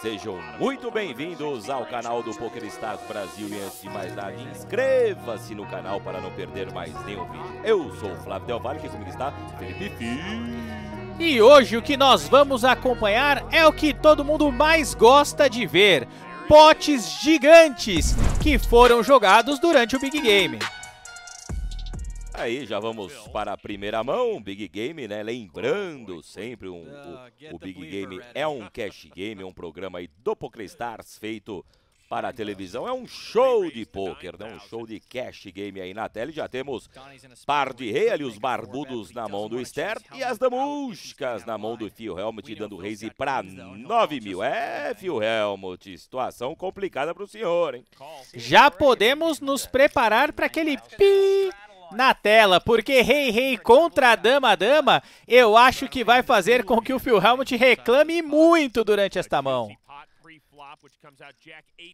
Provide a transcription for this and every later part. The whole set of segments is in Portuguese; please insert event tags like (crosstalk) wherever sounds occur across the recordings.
Sejam muito bem-vindos ao canal do PokerStars Brasil e antes de mais nada, inscreva-se no canal para não perder mais nenhum vídeo. Eu sou o Flávio Del Valle, que comigo está Felipe Filho. E hoje o que nós vamos acompanhar é o que todo mundo mais gosta de ver, potes gigantes que foram jogados durante o Big Game. Aí já vamos para a primeira mão, Big Game, né? Lembrando sempre, um, o, o, Big Game é um cash game, é um programa aí do PokerStars feito para a televisão. É um show de Poker, né? um show de cash game aí na tela. E já temos par de rei ali, os barbudos na mão do Stern e as damuscas na mão do Phil Helmut, dando raise para 9 mil. É, Phil Helmut, situação complicada para o senhor, hein? Já podemos nos preparar para aquele pi na tela, porque rei rei contra dama dama, eu acho que vai fazer com que o Phil Helmut reclame muito durante esta mão.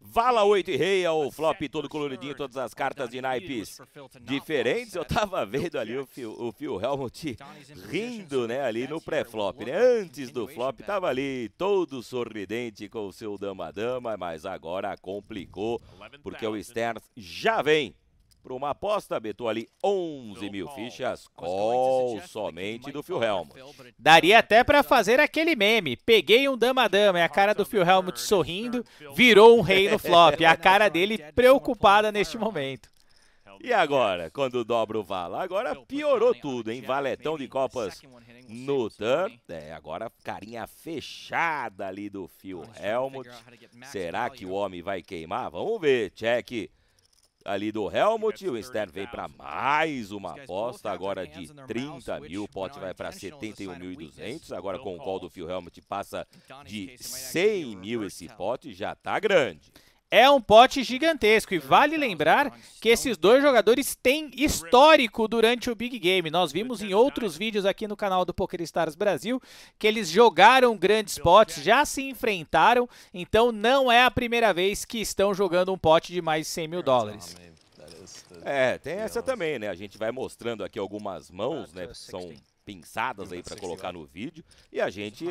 Vala 8 e rei é o flop todo coloridinho, todas as cartas de naipes diferentes. Eu tava vendo ali o Phil, o Phil Helmut rindo, né, ali no pré-flop, né? Antes do flop, tava ali todo sorridente com o seu dama-dama, mas agora complicou, porque o Sterns já vem para uma aposta, betou ali 11 mil fichas, call somente do Phil Helmut. Daria até para fazer aquele meme. Peguei um dama-dama, é a cara do Phil Helmut sorrindo, virou um rei no flop. A (laughs) cara dele preocupada neste momento. E agora, quando dobra o Vala? Agora piorou tudo, hein? Valetão de Copas no turn. É, agora carinha fechada ali do Phil Helmut. Será que o homem vai queimar? Vamos ver. Check ali do Helmut. O Stern vem para mais uma aposta, agora de 30 mil. O pote vai para 71.200. Agora com o call do Phil Helmut passa de 100 mil esse pote. Já tá grande. É um pote gigantesco e vale lembrar que esses dois jogadores têm histórico durante o Big Game. Nós vimos em outros vídeos aqui no canal do PokerStars Brasil que eles jogaram grandes potes, já se enfrentaram, então não é a primeira vez que estão jogando um pote de mais de 100 mil dólares. É, tem essa também, né? A gente vai mostrando aqui algumas mãos, né? são pensadas aí para colocar no vídeo. E a gente,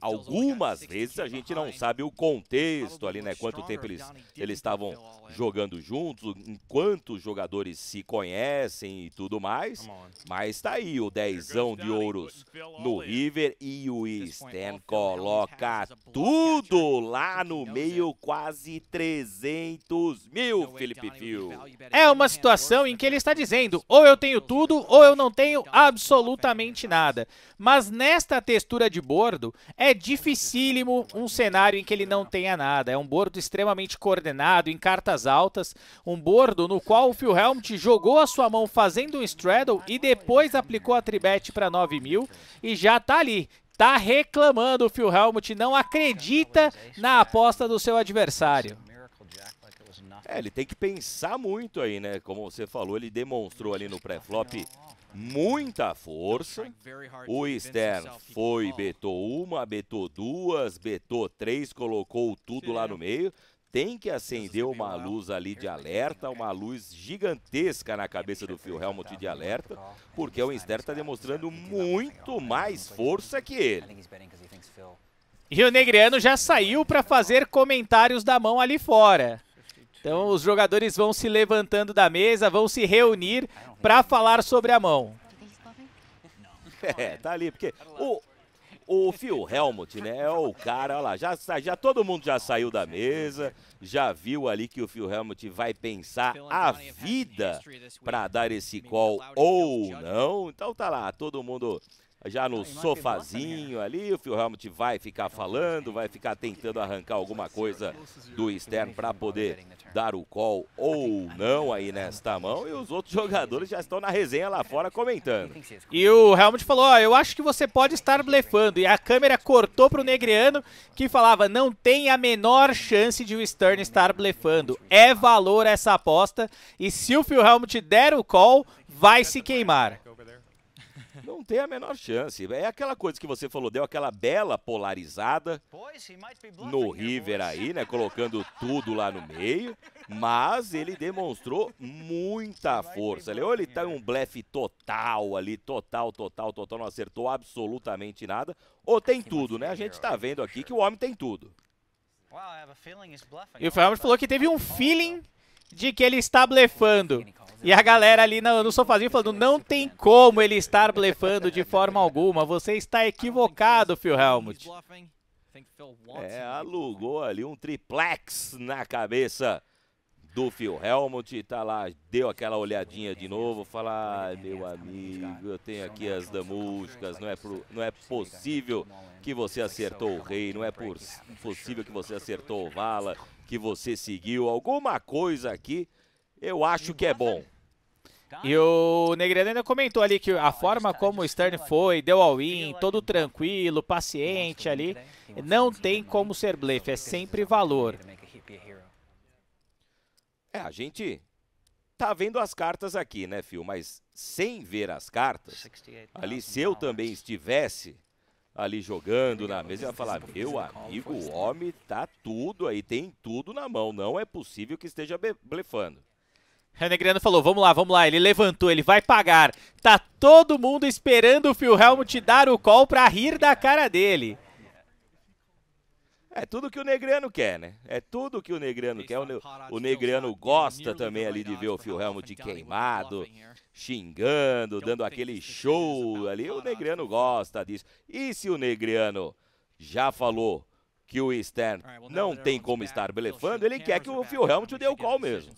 algumas vezes, a gente não sabe o contexto ali, né? Quanto tempo eles, eles estavam jogando juntos, enquanto os jogadores se conhecem e tudo mais. Mas tá aí o dezão de ouros no River e o Stan coloca tudo lá no meio, quase 300 mil, Felipe Fio. É uma situação em que ele está dizendo, ou eu tenho tudo, ou eu não tenho absolutamente absolutamente nada. Mas nesta textura de bordo, é dificílimo um cenário em que ele não tenha nada. É um bordo extremamente coordenado, em cartas altas, um bordo no qual o Phil Helmut jogou a sua mão fazendo um straddle e depois aplicou a tribet para 9 mil e já tá ali. Tá reclamando o Phil Helmut, não acredita na aposta do seu adversário. É, ele tem que pensar muito aí, né? Como você falou, ele demonstrou ali no pré-flop muita força. O Ster foi, betou uma, betou duas, betou três, colocou tudo lá no meio. Tem que acender uma luz ali de alerta, uma luz gigantesca na cabeça do Phil Helmut de alerta, porque o Ster está tá demonstrando muito mais força que ele. E o Negriano já saiu para fazer comentários da mão ali fora. Então os jogadores vão se levantando da mesa, vão se reunir para falar sobre a mão. (laughs) É, tá ali, porque o, o Phil Helmut, né, é o cara, olha lá, já, já todo mundo já saiu da mesa, já viu ali que o Phil Helmut vai pensar a vida para dar esse call ou não. Então tá lá, todo mundo já no sofazinho ali. O Phil Helmut vai ficar falando, vai ficar tentando arrancar alguma coisa do Stern para poder dar o call ou não aí nesta mão. E os outros jogadores já estão na resenha lá fora comentando. E o Helmut falou, ó, eu acho que você pode estar blefando. E a câmera cortou para o Negriano, que falava, não tem a menor chance de o Stern estar blefando. É valor essa aposta. E se o Phil Helmut der o call, vai se queimar. Não tem a menor chance. É aquela coisa que você falou, deu aquela bela polarizada no River aí, né? Colocando tudo lá no meio. Mas ele demonstrou muita força. Ou ele tá em um blefe total ali, total, total, total. Não acertou absolutamente nada. Ou tem tudo, né? A gente tá vendo aqui que o homem tem tudo. É, e o Felmer falou que tá teve um feeling de que ele está blefando. E a galera ali no, no sofazinho falando, não tem como ele estar blefando de forma alguma. Você está equivocado, Phil Helmut. É, alugou ali um triplex na cabeça do Phil Helmut. Tá lá, deu aquela olhadinha de novo. Fala, ah, meu amigo, eu tenho aqui as damuscas. Não é, pro, não é possível que você acertou o rei. Não é por, possível que você acertou o vala que você seguiu, alguma coisa aqui, eu acho que é bom. E o Negredo ainda comentou ali que a forma como o Stern foi, deu ao in, todo tranquilo, paciente ali, não tem como ser blefe, é sempre valor. É, a gente tá vendo as cartas aqui, né, Phil? Mas sem ver as cartas, ali se eu também estivesse ali jogando na mesa, e vai falar: meu amigo, o homem tá tudo aí, tem tudo na mão, não é possível que esteja blefando. Renegrano falou, vamos lá, vamos lá, ele levantou, ele vai pagar. Tá todo mundo esperando o Phil Helmut dar o call pra rir da cara dele. É tudo que o negrano quer, né? É tudo que o negrano quer. O, ne o gosta também ali de ver o Phil Helmut queimado, xingando, dando aquele show ali. O negrano gosta disso. E se o negrano já falou que o Stern não tem como estar blefando, ele quer que o Phil Helmut dê o call mesmo.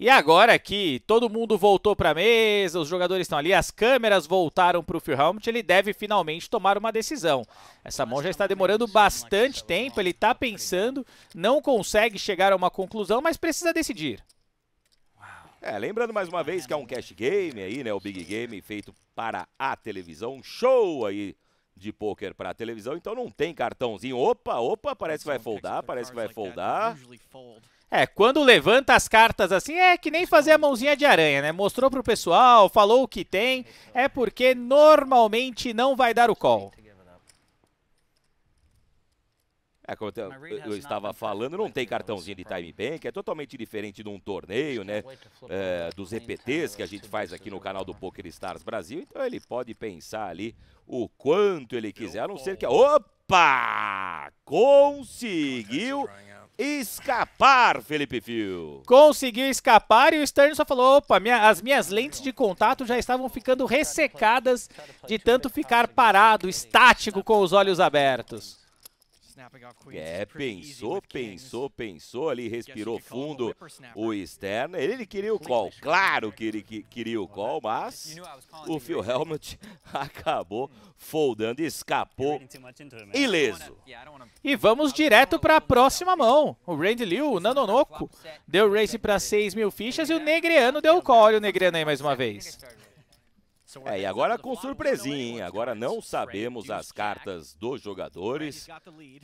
E agora que todo mundo voltou para a mesa, os jogadores estão ali, as câmeras voltaram para o Phil Helmut, ele deve finalmente tomar uma decisão. Essa mão já está demorando bastante tempo, ele está pensando, não consegue chegar a uma conclusão, mas precisa decidir. É, lembrando mais uma vez que é um cash game aí, né? O Big Game feito para a televisão, um show aí de pôquer para a televisão, então não tem cartãozinho. Opa, opa, parece que vai foldar, parece que vai foldar. É, quando levanta as cartas assim, é que nem fazer a mãozinha de aranha, né? Mostrou pro pessoal, falou o que tem, é porque normalmente não vai dar o call. É, como eu, eu, estava falando, não tem cartãozinho de time bank, é totalmente diferente de um torneio, né? É, dos EPTs que a gente faz aqui no canal do Poker Stars Brasil. Então ele pode pensar ali o quanto ele quiser, a não ser que... Opa! Conseguiu escapar, Felipe Fio. Conseguiu escapar e o Stern só falou: opa, minha, as minhas lentes de contato já estavam ficando ressecadas de tanto ficar parado, estático, com os olhos abertos. É, pensou, pensou, pensou ali, respirou fundo o externo. Ele queria o call, claro que ele queria o call, mas o Phil Helmut (laughs) acabou hmm. foldando, escapou ileso. E vamos direto para a próxima mão. O Randy Liu, o Nanonoco, deu raise para 6 mil fichas e o Negreano deu o call. Olha o Negreano aí mais uma vez. É, e agora com é surpresinha, agora não sabemos as cartas dos jogadores.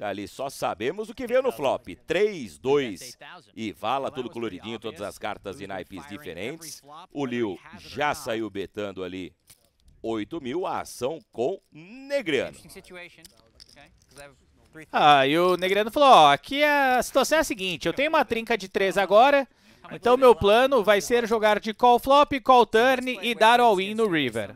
Ali só sabemos o que veio no flop. 3, 2 e vala, tudo coloridinho, todas as cartas de naipes diferentes. O Liu já saiu betando ali 8 mil, a ação com Negrano. Ah, e o Negrano falou, ó, aqui é, a situação é a seguinte, eu tenho uma trinca de 3 agora, então meu plano vai ser jogar de call flop, call turn e dar all-in no river.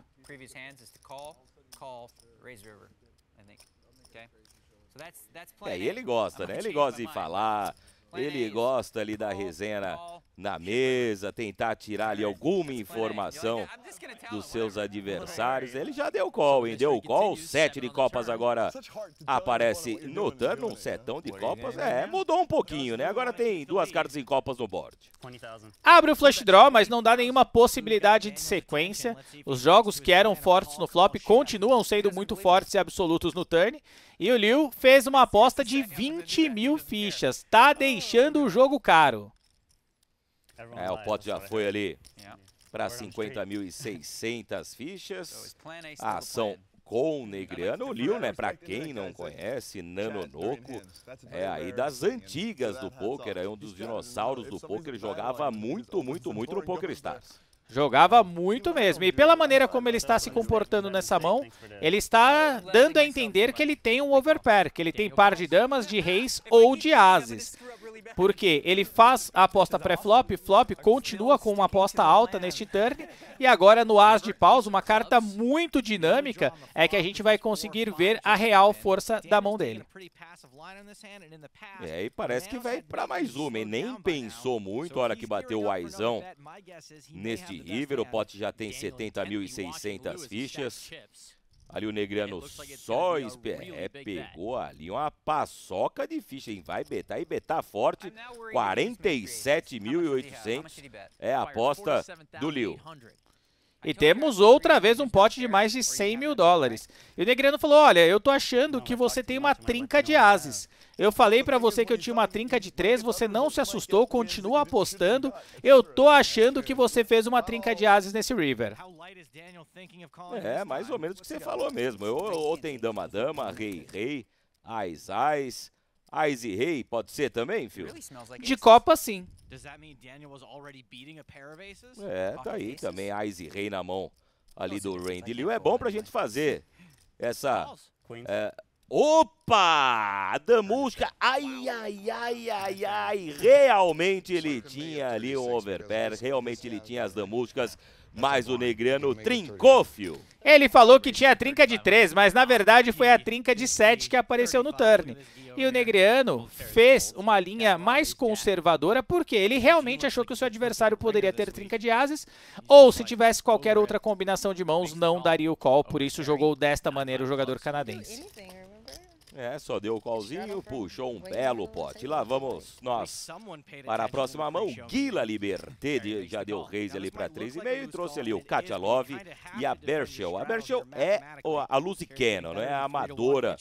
É, e ele gosta, né? Ele gosta de falar, ele gosta ali da resenha na mesa, tentar tirar ali alguma informação dos seus adversários. Ele já deu call, hein? Deu call, sete de Copas agora aparece no turno, um setão de Copas. É, mudou um pouquinho, né? Agora tem duas cartas em Copas no board. Abre o flash draw, mas não dá nenhuma possibilidade de sequência. Os jogos que eram fortes no flop continuam sendo muito fortes e absolutos no turn. E o Liu fez uma aposta de 20 mil fichas. Tá deixando o jogo caro. É, o pote já foi ali para 50.600 fichas. A ação ah, com o Negriano, o Lil, né? Para quem não conhece, Nanonoko é aí das antigas do poker, é um dos dinossauros do poker, jogava muito, muito, muito no Poker Stars. Jogava muito mesmo. E pela maneira como ele está se comportando nessa mão, ele está dando a entender que ele tem um overpair, que ele tem par de damas, de reis ou de ases. Porque ele faz a aposta pré-flop, flop continua com uma aposta alta neste turn, e agora no as de paus, uma carta muito dinâmica, é que a gente vai conseguir ver a real força da mão dele. E é, e parece que vai para mais uma, hein? nem pensou muito a hora que bateu o Aizão neste river, o pote já tem 70.600 fichas. Ali o Negriano só espera. É, pegou ali uma paçoca de ficha, hein? Vai betar e betar forte. 47.800 ah, é a aposta do Liu. E temos outra vez um pote de mais de 100 mil dólares. E o Negrano falou, olha, eu tô achando que você tem uma trinca de ases. É. Eu falei para você que eu tinha uma trinca de três, você não se assustou, continua apostando. Eu tô achando que você fez uma trinca de ases nesse river. É, mais ou menos o que você falou mesmo. Eu, eu, dama-dama, rei-rei, ais-ais... Eyes e Rei pode ser também, Phil? De Copa, sim. É, tá aí também Eyes e Rei na mão ali do Randy Liu. É bom pra gente fazer essa... É, Opa! música. ai, ai, ai, ai, ai, realmente ele tinha ali um overpair, realmente ele tinha as Damuscas mas o Negrano trincou fio. Ele falou que tinha a trinca de 3, mas na verdade foi a trinca de 7 que apareceu no turn. E o Negriano fez uma linha mais conservadora porque ele realmente achou que o seu adversário poderia ter trinca de ases, ou se tivesse qualquer outra combinação de mãos, não daria o call, por isso jogou desta maneira o jogador canadense. É, só deu o callzinho, puxou um belo pote. Lá vamos nós para a próxima mão. Guila Liberté de, já deu o raise ali para 3,5 e trouxe ali o Love e a Berchel. A Berchel é a Lucy Cannon, é a amadora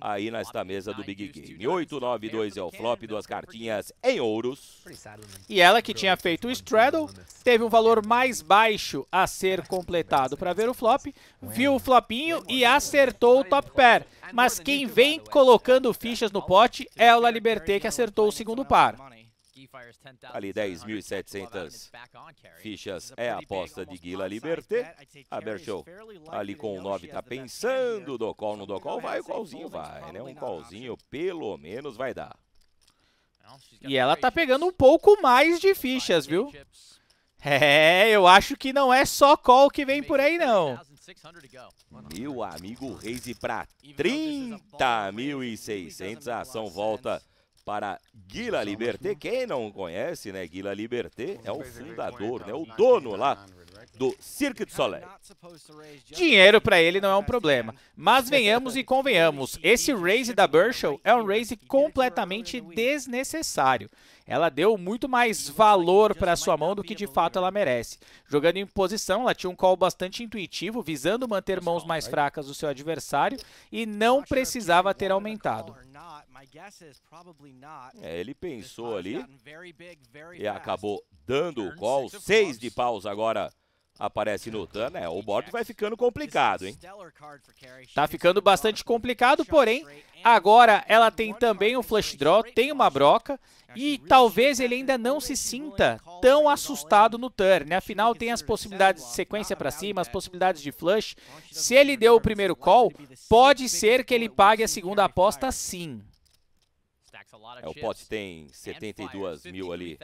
aí nesta mesa do Big Game. 8, 9, 2 é o flop, duas cartinhas em ouros. E ela que tinha feito o straddle, teve um valor mais baixo a ser completado para ver o flop, viu o flopinho e acertou o top pair mas quem vem colocando fichas no pote é o La Liberté que acertou o segundo par. Ali 10.700 fichas é a aposta de Guila Liberté. A ah, Berchou ali com o 9 está pensando do call no do call. Vai, o callzinho vai, né? Um callzinho pelo menos vai dar. E ela tá pegando um pouco mais de fichas, viu? É, eu acho que não é só call que vem por aí, não. Meu amigo, raise para 30.600. A ação volta para Guila Liberté. Quem não conhece, né? Guila Liberté é o fundador, então, né? O é dono lá do Cirque du Soleil. Dinheiro para ele não é um problema, mas venhamos e convenhamos, esse raise da Burchell é um raise completamente desnecessário. Ela deu muito mais valor para sua mão do que de fato ela merece. Jogando em posição, ela tinha um call bastante intuitivo, visando manter mãos mais fracas do seu adversário e não precisava ter aumentado. É, ele pensou ali e acabou dando o call. Seis de pausa agora aparece no turn, é, né? o board vai ficando complicado, hein? Tá ficando bastante complicado, porém, agora ela tem também um flush draw, tem uma broca, e talvez ele ainda não se sinta tão assustado no turn, né? Afinal, tem as possibilidades de sequência para cima, as possibilidades de flush. Se ele deu o primeiro call, pode ser que ele pague a segunda aposta sim. É, o pote tem 72 mil ali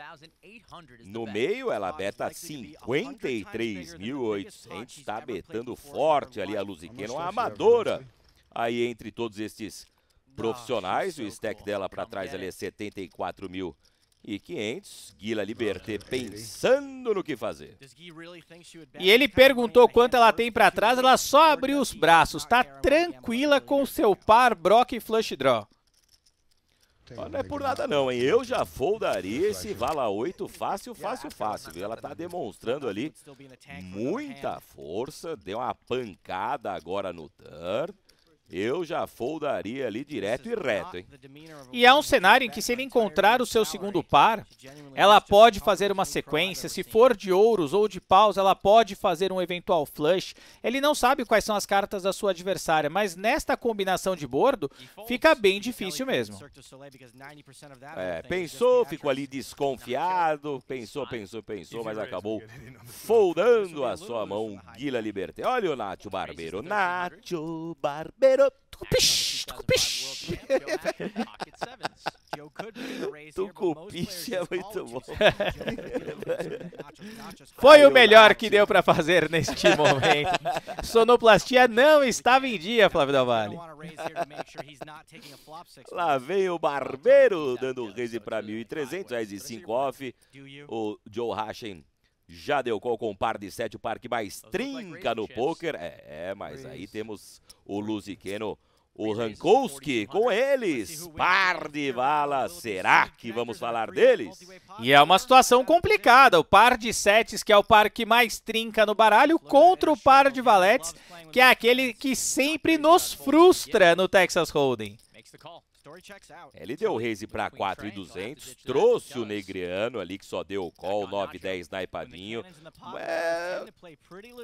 no meio, ela beta 53.800, está tá betando forte ali a luziquena uma amadora né? aí entre todos estes profissionais, o stack dela para trás ali é 74 mil e 500, Guila Liberté pensando no que fazer. E ele perguntou quanto ela tem para trás, ela só abriu os braços, tá tranquila com seu par, Brock e Flush Draw. Mas não é por nada não, hein? Eu já foldaria esse Vala 8 fácil, fácil, fácil, viu? Ela tá demonstrando ali muita força, deu uma pancada agora no turn. Eu já foldaria ali direto e reto, hein? E é um cenário em que se ele encontrar o seu segundo par, ela pode fazer uma sequência, se for de ouros ou de paus, ela pode fazer um eventual flush. Ele não sabe quais são as cartas da sua adversária, mas nesta combinação de bordo, fica bem difícil mesmo. É, pensou, ficou ali desconfiado, pensou, pensou, pensou, mas acabou foldando a sua mão Guila Liberté. Olha o Nacho Barbeiro, Nacho Barbeiro up. Tucupish, Tucupish é muito bom. Foi o melhor que deu para fazer neste momento. Sonoplastia não estava em dia, Flávio Del Valle. Lá vem o Barbeiro dando raise para 1.300, reais e 5 off. O Joe Hashem já deu call com o par de sete o par que mais trinca no poker. É, é, mas aí temos o Luziqueno, o Rankowski com eles. Par de bala, será que vamos falar deles? E é uma situação complicada. O par de setes que é o par que mais trinca no baralho, contra o par de valetes, que é aquele que sempre nos frustra no Texas Hold'em. É, ele deu o raise para 4,200, trouxe o Negreano ali que só deu o call, 9, 10 naipadinho. É...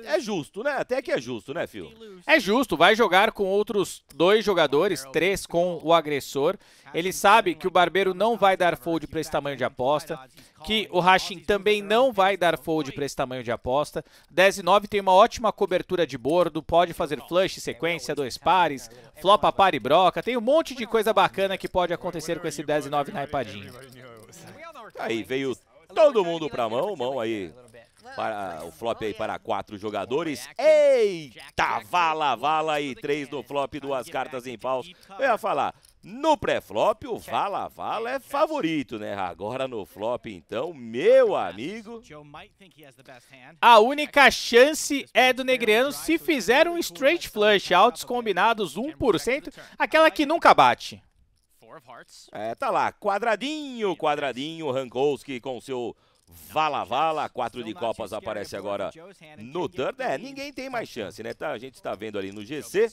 é justo, né? Até que é justo, né, Phil? É justo, vai jogar com outros dois jogadores, três com o agressor. Ele sabe que o Barbeiro não vai dar fold para esse tamanho de aposta, que o Racing também não vai dar fold para esse tamanho de aposta. 10 e 9 tem uma ótima cobertura de bordo, pode fazer flush, sequência, dois pares, flopa, par e broca. Tem um monte de coisa bacana que pode acontecer com esse 10 e 9 naipadinho. Aí veio todo mundo para mão, mão aí para o flop aí para quatro jogadores. Eita, vala, vala e três no flop, duas cartas em paus. Eu ia falar, no pré-flop, o Vala Vala é favorito, né? Agora no flop, então, meu amigo. A única chance é do Negreano se fizer um straight flush, altos combinados 1%, aquela que nunca bate. É, tá lá, quadradinho, quadradinho, Rankowski com seu Vala Vala, quatro de Copas aparece agora é, no Dirt. É, ninguém tem mais chance, né? Tá, a gente está vendo ali no GC,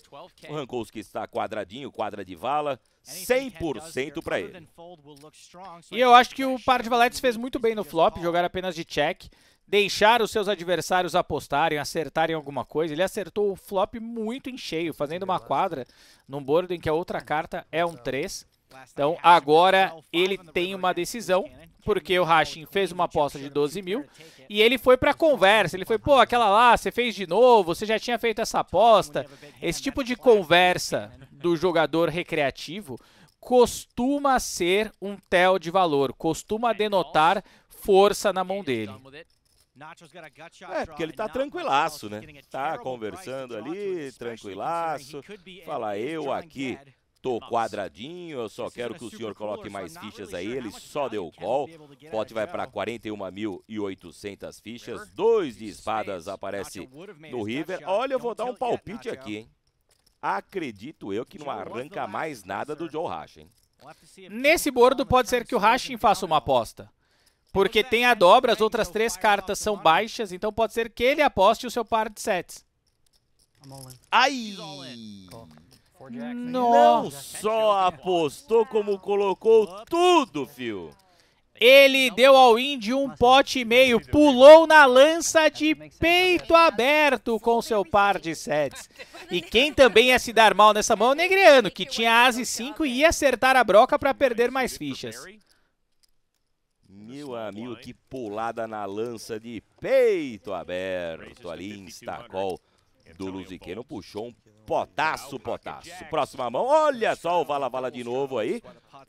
o Rankowski está quadradinho, quadra de Vala, 100% para ele. E eu acho que o par de valetes fez muito bem no flop, jogar apenas de check, deixar os seus adversários apostarem, acertarem alguma coisa. Ele acertou o flop muito em cheio, fazendo uma quadra num bordo em que a é outra carta é um 3. Então, então agora ele tem uma decisão, porque o Rashin fez uma aposta de 12 mil e ele foi para conversa. Ele foi, pô, aquela lá, você fez de novo, você já tinha feito essa aposta. Esse tipo de conversa do jogador recreativo costuma ser um tel de valor, costuma então, denotar força na mão dele. É, porque ele tá tranquilaço, né? Tá conversando ali, tranquilaço. Fala, eu aqui Tô quadradinho, eu só quero é que o senhor coloque mais fichas aí. Ele só deu call. Pote vai para 41.800 fichas. Dois de espadas aparece no River. Olha, eu vou dar um palpite aqui, hein? Acredito eu que não arranca mais nada do Joe Rash, hein? Nesse bordo pode ser que o Rashin faça uma aposta. Porque é, tem a dobra, as outras três cartas são baixas, então pode ser que ele aposte o seu par de sets. Ai! Não só né? apostou, como colocou tudo, fio. Ele deu ao Indy um pote e meio, né? pulou na lança é, de é peito é? aberto com seu par de sets. E quem também ia se dar mal nessa mão é o Negreano, que tinha as 5 e ia acertar a broca para perder mais fichas. Meu amigo, que pulada na lança de peito aberto ali, em Stacol. Então do Luziqueno puxou um potaço, potaço. Próxima mão, olha só o Vala Vala de novo aí,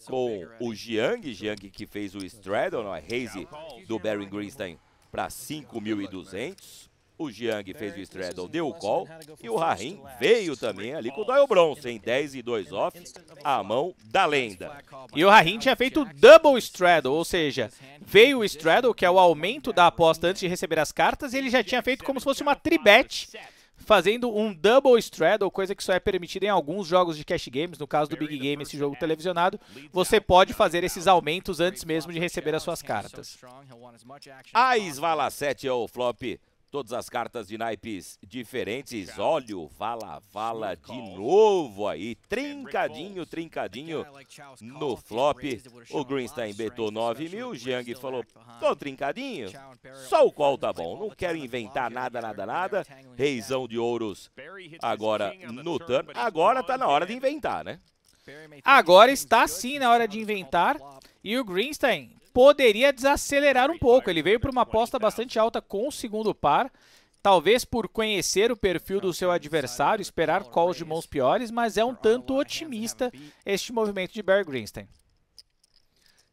com o Jiang, Jiang que fez o straddle, a é? raise do Barry Greenstein para 5.200. O Jiang fez o straddle, deu o call. E o Rahim veio também ali com o Doyle Bronze, em 10 e 2 off, a mão da lenda. E o Rahim tinha feito double straddle, ou seja, veio o straddle, que é o aumento da aposta antes de receber as cartas, e ele já tinha feito como se fosse uma tribete fazendo um double straddle, coisa que só é permitida em alguns jogos de cash games, no caso do Big Game, esse jogo televisionado, você pode fazer esses aumentos antes mesmo de receber as suas cartas. A Isvala 7 é o flop Todas as cartas de naipes diferentes. Olha o Vala Vala de novo aí. Trincadinho, trincadinho no flop. O Greenstein betou 9 mil. Jiang falou, tô trincadinho. Só o qual tá bom. Não quero inventar nada, nada, nada. Reizão de ouros agora no turn. Agora tá na hora de inventar, né? Agora está sim na hora de inventar. E o Greenstein poderia desacelerar um pouco. Ele veio para uma aposta bastante alta com o segundo par, talvez por conhecer o perfil do seu adversário, esperar calls de mãos piores, mas é um tanto né, otimista este movimento de Bear Greenstein.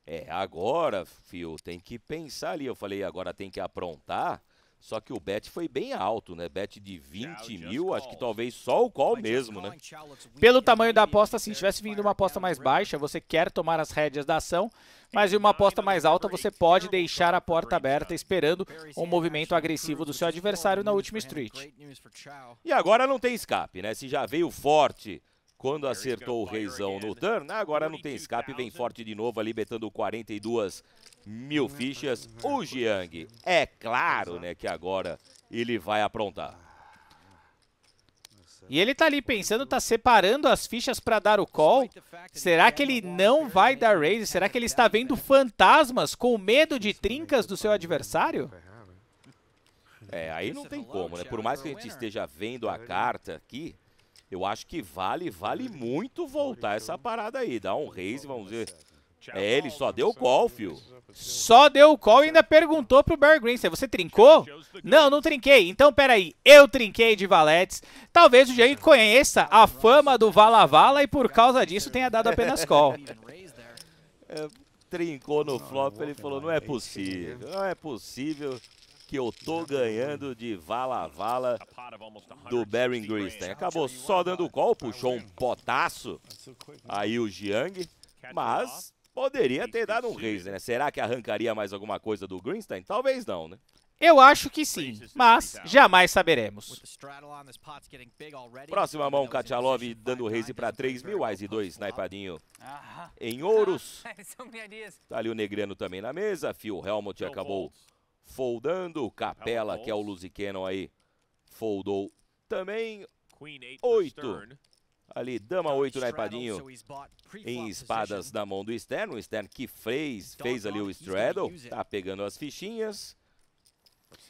É, agora, Phil, tem que pensar ali. Eu falei, agora tem que aprontar só que o bet foi bem alto, né? Bet de 20 mil, acho que talvez só o call mesmo, né? Pelo tamanho da aposta, se tivesse vindo uma aposta mais baixa, você quer tomar as rédeas da ação, mas em uma aposta mais alta, você pode deixar a porta aberta esperando um movimento agressivo do seu adversário na última street. E agora não tem escape, né? Se já veio forte quando acertou o reizão no turn, agora não tem escape, vem forte de novo ali, betando 42 mil fichas. O Jiang, é claro né, que agora ele vai aprontar. E ele tá ali pensando, tá separando as fichas para dar o call. Será que ele não vai dar raise? Será que ele está vendo fantasmas com medo de trincas do seu adversário? É, aí não tem como, né? Por mais que a gente esteja vendo a carta aqui, eu acho que vale, vale muito voltar essa parada aí. Dar um raise, vamos ver é, ele só deu o call, fio. Só deu o call e ainda perguntou pro Bear Greenstein, você trincou? Não, não trinquei. Então, peraí, eu trinquei de Valetes. Talvez o Jay conheça a fama do Vala Vala e por causa disso tenha dado apenas call. (laughs) é, trincou no flop, ele falou, não é possível, não é possível que eu tô ganhando de vala a vala do Baron Greenstein. Acabou só dando o call, tá puxou um potaço aí o Jiang, mas Poderia ter dado um raise, né? Será que arrancaria mais alguma coisa do Greenstein? Talvez não, né? Eu acho que sim, mas jamais saberemos. Próxima mão, Kachalov dando raise para 3 mil, e 2, naipadinho né, em ouros. (laughs) Tá ali o Negriano também na mesa, Phil Helmut é acabou foldando, Capela, é que é o Luzicanon aí, foldou também, 8 Ali, dama 8 no iPadinho em espadas na mão do externo, O externo que fez, fez ali o Straddle. Tá pegando as fichinhas.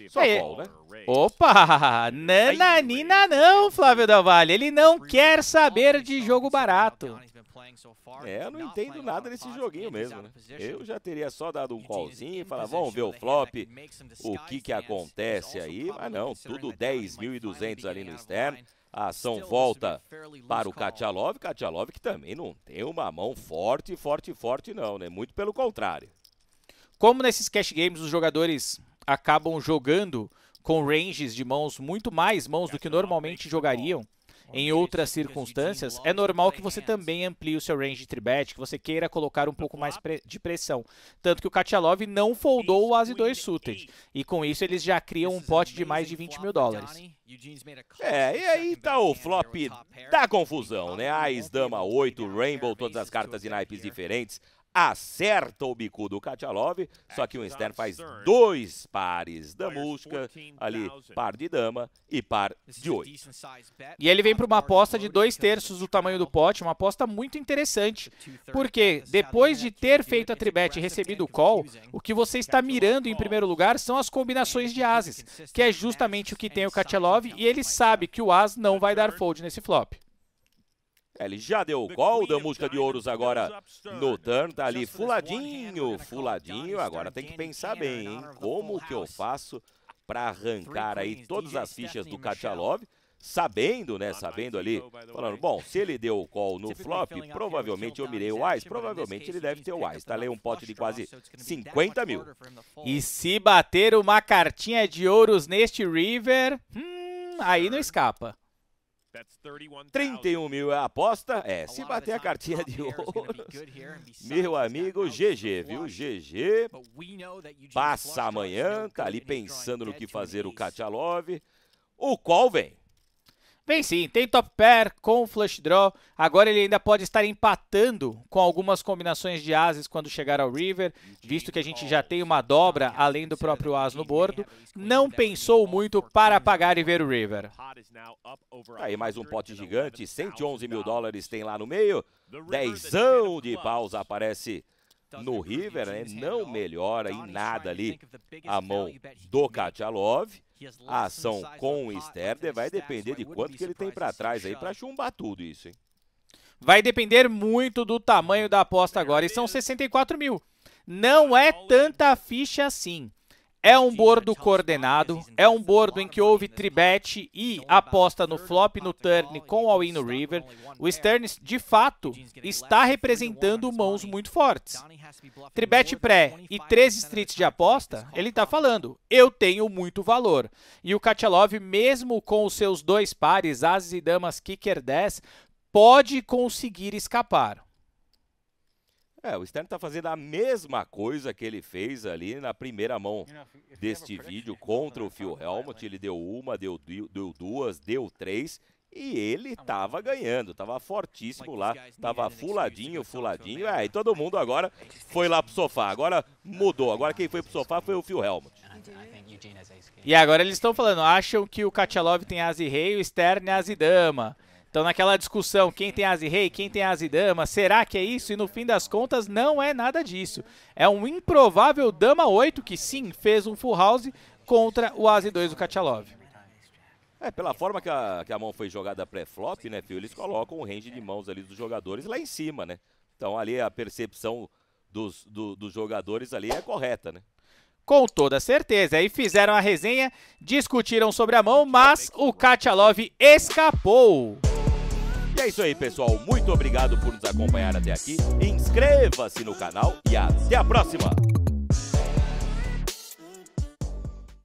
Só é. call, né? Opa! Nananina é não, Flávio Del Valle. Ele não quer saber de jogo barato. É, eu não entendo nada desse joguinho mesmo, né? Eu já teria só dado um callzinho e falar, vamos ver o flop, o que que acontece aí. Mas não, tudo 10.200 ali no externo. A ação volta para o Katyalov. Katyalov que também não tem uma mão forte, forte, forte não, né? Muito pelo contrário. Como nesses cash games os jogadores acabam jogando com ranges de mãos muito mais mãos do que é normalmente jogariam, em outras circunstâncias, é normal que você é também assim. amplie o seu range de tribet, que você queira colocar um pouco mais de pressão. Tanto que o Katyalov não foldou o Ase 2 suited, e com isso eles já criam um pote de mais de 20 mil dólares. É, e aí tá o flop da confusão, né? Ais, dama 8, rainbow, todas as cartas e naipes diferentes acerta o bico do Kachalov, só que o Stern faz dois pares da música, ali par de dama e par de oito. E ele vem para uma aposta de dois terços do tamanho do pote, uma aposta muito interessante, porque depois de ter feito a tribet e recebido o call, o que você está mirando em primeiro lugar são as combinações de ases, que é justamente o que tem o Kachalov e ele sabe que o as não vai dar fold nesse flop. Ele já deu o gol da música de ouros agora no turn, tá ali fuladinho, fuladinho. Agora tem que pensar bem, hein? Como que eu faço para arrancar aí todas as fichas do Kachalov, sabendo, né, sabendo ali, falando, bom, se ele deu o call no flop, provavelmente eu mirei o Ice, provavelmente ele deve ter o Ice, tá ali um pote de quase 50 mil. E se bater uma cartinha de ouros neste River, hum, aí não escapa. 31 mil é a aposta. É, se bater a cartinha de ouro, (laughs) meu amigo GG, viu? GG passa amanhã, tá ali pensando no que fazer o Kachalov, o qual vem. Vem sim, tem top pair com flush draw. Agora ele ainda pode estar empatando com algumas combinações de ases quando chegar ao river, visto que a gente já tem uma dobra além do próprio as no bordo. Não pensou muito para pagar e ver o river. Aí mais um pote gigante, 111 mil dólares tem lá no meio. Dezão de pausa aparece no river, né? não melhora em nada ali a mão do Katyalov. A ação com o tá Sterde vai depender de quanto que ele tem para trás aí para chumbar tudo isso, hein? Vai depender muito do tamanho da aposta agora. E são 64 mil. Não é tanta ficha assim. É um bordo coordenado, é, é um é bordo em que houve né? tribet então, e é aposta no flop no turn com all-in no river. O Stern, de fato, está representando mãos muito fortes. Tribet pré e 13 streets de aposta, ele está falando, eu tenho muito valor. E o Kachalov, mesmo com os seus dois pares, ases e damas, kicker 10, pode conseguir escapar. É, o Stern está fazendo a mesma coisa que ele fez ali na primeira mão deste vídeo né? contra o tá Phil Helmut. Ele deu uma, deu, deu duas, deu três e ele estava tá ganhando, estava fortíssimo lá, estava fuladinho, fuladinho. É, e todo mundo agora é foi lá pro sofá. Agora mudou. Agora quem foi pro sofá foi o Phil Helmut. Ah, ah, é e agora eles estão falando, acham que o Kachalov tem as e rei, o Stern é as e dama. Então, naquela discussão, quem tem as e rei, quem tem as e dama, será que é isso? E no fim das contas, não é nada disso. É um improvável dama 8 que sim fez um full house contra o as e 2 do Katialov. É, pela forma que a, que a mão foi jogada pré-flop, né, Phil? Eles colocam o range de mãos ali dos jogadores lá em cima, né? Então, ali a percepção dos, do, dos jogadores ali é correta, né? com toda certeza. Aí fizeram a resenha, discutiram sobre a mão, mas o Katchalov escapou. E é isso aí, pessoal. Muito obrigado por nos acompanhar até aqui. Inscreva-se no canal e até a próxima!